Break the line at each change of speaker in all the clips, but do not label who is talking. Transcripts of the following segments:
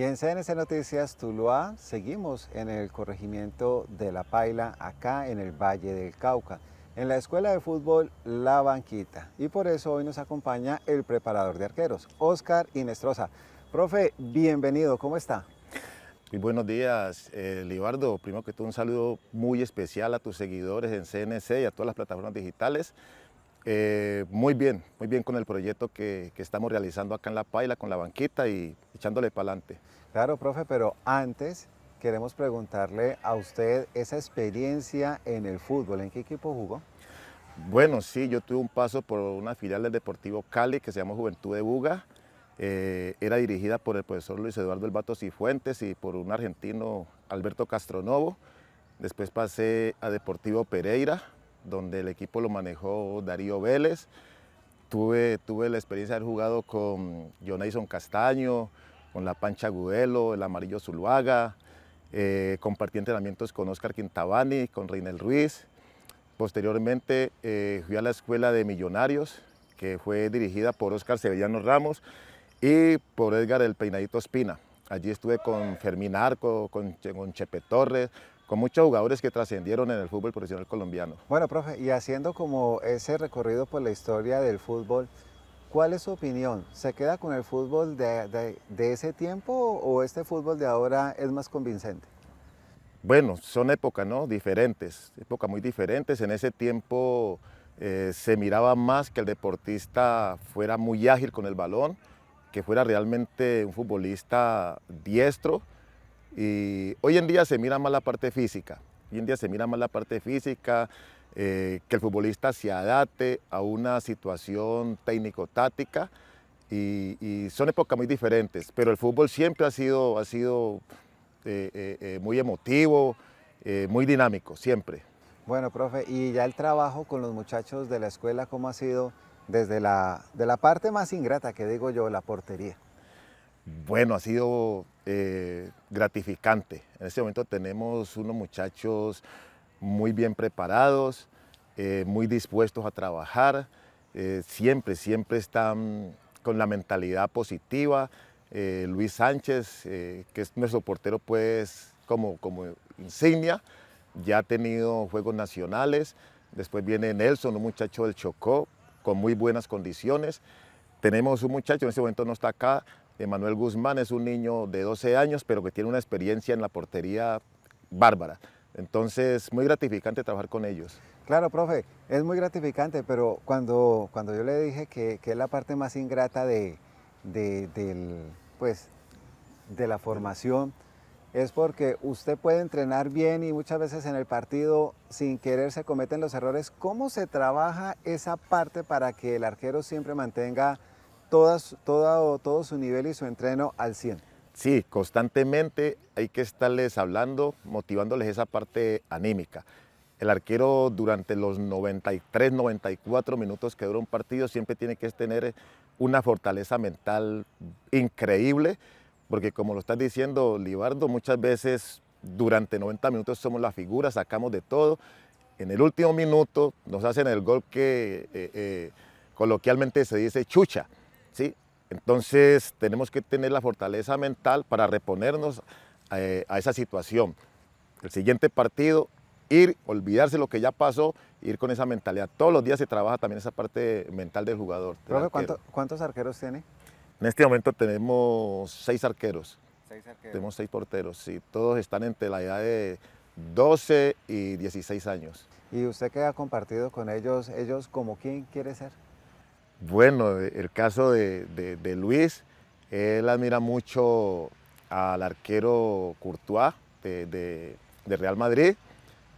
Y en CNC Noticias Tuluá seguimos en el corregimiento de La Paila, acá en el Valle del Cauca, en la Escuela de Fútbol La Banquita. Y por eso hoy nos acompaña el preparador de arqueros, Oscar Inestrosa. Profe, bienvenido, ¿cómo está? Muy buenos días, eh, Libardo. Primero que todo, un saludo muy especial a tus
seguidores en CNC y a todas las plataformas digitales. Eh, muy bien, muy bien con el proyecto que, que estamos realizando acá en La Paila, con La Banquita y echándole para adelante.
Claro, profe, pero antes queremos preguntarle a usted esa experiencia en el fútbol. ¿En qué equipo jugó? Bueno, sí, yo tuve un paso por una filial del Deportivo
Cali que se llama Juventud de Buga. Eh, era dirigida por el profesor Luis Eduardo El Bato Cifuentes y por un argentino Alberto Castronovo. Después pasé a Deportivo Pereira, donde el equipo lo manejó Darío Vélez. Tuve, tuve la experiencia de haber jugado con Jonathan Castaño, con la Pancha Gudelo, el Amarillo Zuluaga, eh, compartí entrenamientos con Oscar Quintabani, con Reinel Ruiz. Posteriormente eh, fui a la escuela de millonarios, que fue dirigida por Oscar Sevillano Ramos y por Edgar el Peinadito Espina. Allí estuve con Fermín Arco, con, con Chepe Torres, con muchos jugadores que trascendieron en el fútbol profesional colombiano.
Bueno, profe, y haciendo como ese recorrido por la historia del fútbol, ¿Cuál es su opinión? ¿Se queda con el fútbol de, ese tiempo o este fútbol de ahora es más convincente?
Bueno, son épocas ¿no? diferentes, épocas muy diferentes. En ese tiempo eh, se miraba más que el deportista fuera muy ágil con el balón, que fuera realmente un futbolista diestro. Y hoy en día se mira más la parte física hoy en día se mira más la parte física, eh, que el futbolista se adapte a una situación técnico-táctica y, son épocas muy diferentes, pero el fútbol siempre ha sido, ha sido eh, eh, muy emotivo, muy dinámico, siempre.
Bueno, profe, y ya el trabajo con los muchachos de la escuela, ¿cómo ha sido desde la, de la parte más ingrata que digo yo, la portería?
Bueno, ha sido eh, gratificante. En este momento tenemos unos muchachos muy bien preparados, eh, muy dispuestos a trabajar, eh, siempre, siempre están con la mentalidad positiva. Luis Sánchez, que es nuestro portero pues como, como insignia, ya ha tenido Juegos Nacionales. Después viene Nelson, un muchacho del Chocó, con muy buenas condiciones. Tenemos un muchacho, en este momento no está acá, Emanuel Guzmán es un niño de 12 años, pero que tiene una experiencia en la portería bárbara. Entonces, muy gratificante trabajar
con ellos. Claro, profe, es muy gratificante, pero cuando, cuando yo le dije que, es la parte más ingrata de, del, pues, de la formación, es porque usted puede entrenar bien y muchas veces en el partido sin querer se cometen los errores. ¿Cómo se trabaja esa parte para que el arquero siempre mantenga todo, todo su nivel y su entreno al 100. Sí, constantemente
hay que estarles hablando, motivándoles esa parte anímica. El arquero durante los 93, 94 minutos que dura un partido siempre tiene que tener una fortaleza mental increíble, porque como lo estás diciendo, Libardo, muchas veces durante 90 minutos somos la figura, sacamos de todo. En el último minuto nos hacen el gol que eh, eh, coloquialmente se dice chucha. ¿sí? Entonces tenemos que tener la fortaleza mental para reponernos eh, a esa situación. El siguiente partido, ir, olvidarse lo que ya pasó, ir con esa mentalidad. Todos los días se trabaja también esa parte mental del jugador.
¿cuántos arqueros tiene?
En este momento tenemos seis arqueros.
Seis arqueros. Tenemos
seis porteros, sí. Todos están entre la edad de 12 y 16 años.
¿Y usted qué ha compartido con ellos? ¿Ellos como quién quiere ser?
Bueno, el caso de, Luis, él admira mucho al arquero Courtois de, Real Madrid.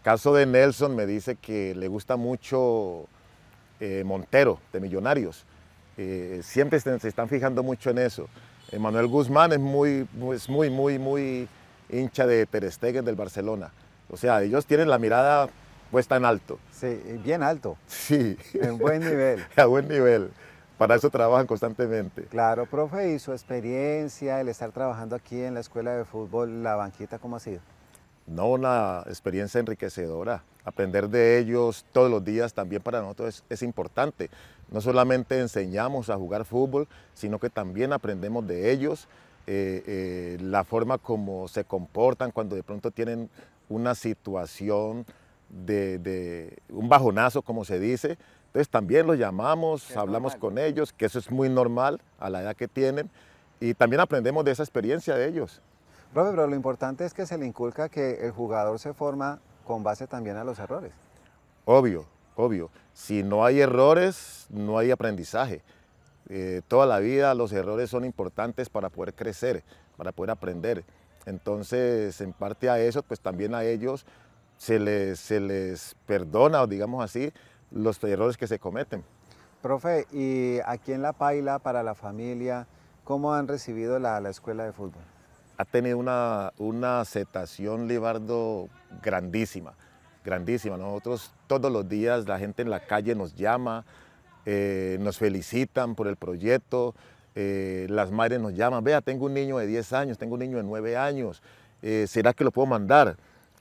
Caso de Nelson me dice que le gusta mucho eh, Montero de Millonarios. Eh, siempre se, están fijando mucho en eso. Manuel Guzmán es muy, muy, muy, muy hincha de Ter del Barcelona. O sea, ellos tienen la mirada pues
tan alto. Sí, bien alto. Sí. En buen nivel. A buen nivel. Para eso trabajan constantemente. Claro, profe, y su experiencia, el estar trabajando aquí en la escuela de fútbol, la banquita, ¿cómo ha sido?
No, una experiencia enriquecedora. Aprender de ellos todos los días también para nosotros es, importante. No solamente enseñamos a jugar fútbol, sino que también aprendemos de ellos eh, eh, la forma como se comportan cuando de pronto tienen una situación de, un bajonazo, como se dice. Entonces también los llamamos, hablamos con ellos, que eso
es muy normal a la edad que tienen, y también aprendemos de esa experiencia de ellos. Robert pero lo importante es que se le inculca que el jugador se forma con base también a los errores.
Obvio, obvio. Si no hay errores, no hay aprendizaje. Eh, toda la vida los errores son importantes para poder crecer, para poder aprender. Entonces, en parte a eso, pues también a ellos se les, perdona, o digamos así, los errores que se cometen.
Profe, y aquí en La Paila, para la familia, ¿cómo han recibido la, escuela de fútbol? Ha tenido
una, aceptación, Libardo, grandísima, grandísima. Nosotros todos los días la gente en la calle nos llama, eh, nos felicitan por el proyecto, eh, las madres nos llaman, vea, tengo un niño de 10 años, tengo un niño de 9
años, eh, ¿será que lo puedo mandar?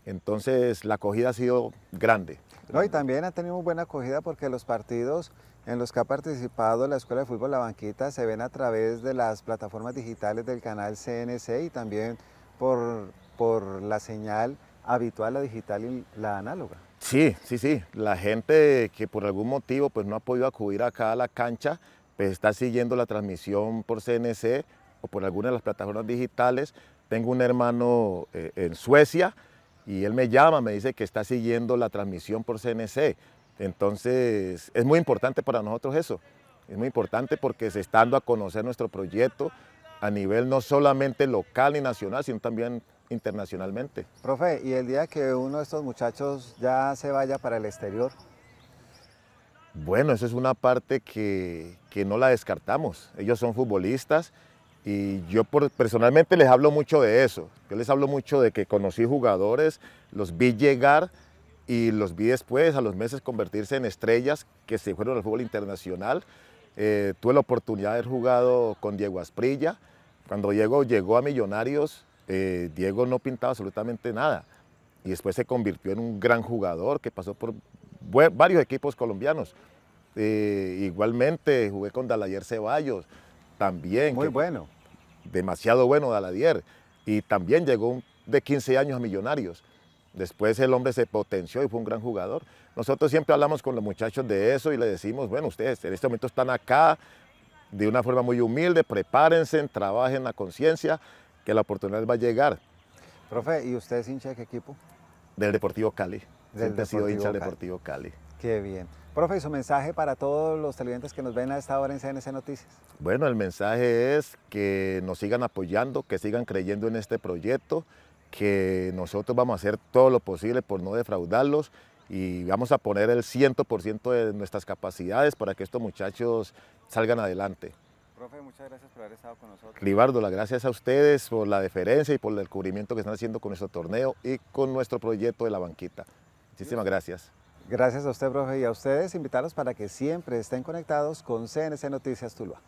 Entonces la acogida ha sido grande. No, y también ha tenido buena acogida porque los partidos en los que ha participado la Escuela de Fútbol La Banquita se ven a través de las plataformas digitales del canal CNC y también por, por la señal habitual, la digital y la análoga.
Sí, sí, sí. La gente que por algún motivo pues, no ha podido acudir acá a la cancha, pues está siguiendo la transmisión por CNC o por alguna de las plataformas digitales. Tengo un hermano eh, en Suecia, y él me llama, me dice que está siguiendo la transmisión por CNC. Entonces, es muy importante para nosotros eso. Es muy importante porque se está dando a conocer nuestro proyecto a nivel no solamente local y nacional, sino también internacionalmente.
Profe, ¿y el día que uno de estos muchachos ya se vaya para el exterior?
Bueno, esa es una parte que, que no la descartamos. Ellos son futbolistas, y yo personalmente les hablo mucho de eso. Yo les hablo mucho de que conocí jugadores, los vi llegar y los vi después, a los meses, convertirse en estrellas que se fueron al fútbol internacional. Eh, tuve la oportunidad de haber jugado con Diego Asprilla. Cuando Diego llegó a Millonarios, eh, Diego no pintaba absolutamente nada. Y después se convirtió en un gran jugador que pasó por varios equipos colombianos. Eh, igualmente jugué con Dalayer Ceballos. También. Muy bueno. Demasiado bueno Daladier. Y también llegó de 15 años a Millonarios. Después el hombre se potenció y fue un gran jugador. Nosotros siempre hablamos con los muchachos de eso y le decimos, bueno, ustedes en este momento están acá de una forma muy humilde, prepárense, trabajen la conciencia, que la oportunidad va a llegar.
Profe, ¿y usted es hincha de qué equipo?
Del Deportivo Cali. siempre sido hincha del Deportivo Cali.
Qué bien. Profe, ¿y su mensaje para todos los televidentes que nos ven a esta hora en CNC Noticias?
Bueno, el mensaje es que nos sigan apoyando, que sigan creyendo en este proyecto, que nosotros vamos a hacer todo lo posible por no defraudarlos y vamos a poner el 100% de nuestras capacidades para que estos muchachos salgan adelante. Profe, muchas gracias por haber estado con nosotros. Libardo, las gracias a ustedes por la deferencia y por el
cubrimiento que están haciendo con nuestro torneo y con nuestro proyecto de la banquita. Muchísimas gracias. Gracias a usted, profe, y a ustedes. Invitarlos para que siempre estén conectados con CNC Noticias Tuluá.